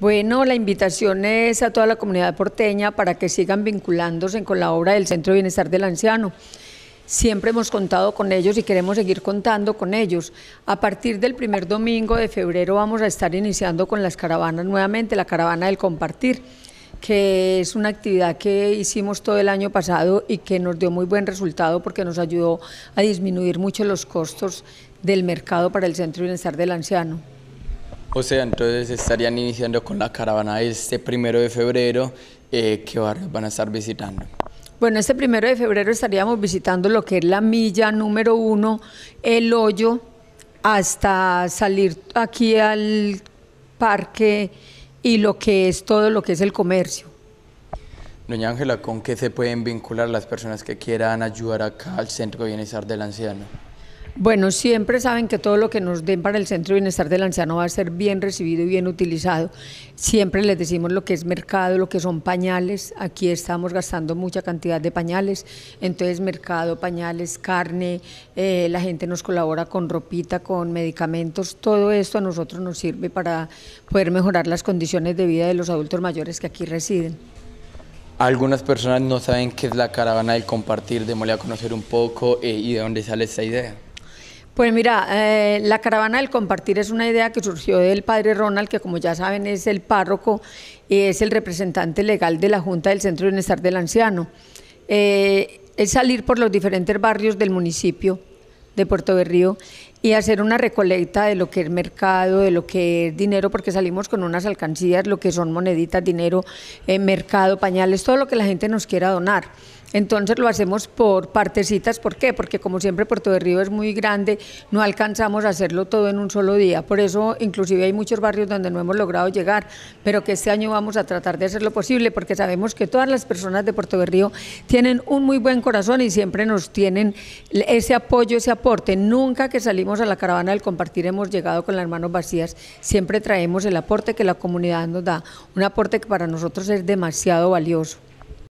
Bueno, la invitación es a toda la comunidad porteña para que sigan vinculándose con la obra del Centro de Bienestar del Anciano. Siempre hemos contado con ellos y queremos seguir contando con ellos. A partir del primer domingo de febrero vamos a estar iniciando con las caravanas nuevamente, la caravana del compartir que es una actividad que hicimos todo el año pasado y que nos dio muy buen resultado porque nos ayudó a disminuir mucho los costos del mercado para el Centro de Bienestar del Anciano. O sea, entonces estarían iniciando con la caravana este primero de febrero. Eh, ¿Qué barrios van a estar visitando? Bueno, este primero de febrero estaríamos visitando lo que es la milla número uno, el hoyo, hasta salir aquí al parque y lo que es todo lo que es el comercio. Doña Ángela, ¿con qué se pueden vincular las personas que quieran ayudar acá al Centro de Bienestar del Anciano? Bueno, siempre saben que todo lo que nos den para el Centro de Bienestar del Anciano va a ser bien recibido y bien utilizado. Siempre les decimos lo que es mercado, lo que son pañales. Aquí estamos gastando mucha cantidad de pañales. Entonces, mercado, pañales, carne, eh, la gente nos colabora con ropita, con medicamentos. Todo esto a nosotros nos sirve para poder mejorar las condiciones de vida de los adultos mayores que aquí residen. Algunas personas no saben qué es la caravana del compartir. Démosle a conocer un poco eh, y de dónde sale esta idea. Pues mira, eh, la caravana del compartir es una idea que surgió del padre Ronald, que como ya saben es el párroco y es el representante legal de la Junta del Centro de Bienestar del Anciano. Eh, es salir por los diferentes barrios del municipio de Puerto Berrío y hacer una recolecta de lo que es mercado, de lo que es dinero, porque salimos con unas alcancías, lo que son moneditas, dinero, eh, mercado, pañales, todo lo que la gente nos quiera donar. Entonces lo hacemos por partecitas, ¿por qué? Porque como siempre Puerto de Río es muy grande, no alcanzamos a hacerlo todo en un solo día, por eso inclusive hay muchos barrios donde no hemos logrado llegar, pero que este año vamos a tratar de hacer lo posible porque sabemos que todas las personas de Puerto de Río tienen un muy buen corazón y siempre nos tienen ese apoyo, ese aporte. Nunca que salimos a la caravana del compartir hemos llegado con las manos vacías, siempre traemos el aporte que la comunidad nos da, un aporte que para nosotros es demasiado valioso.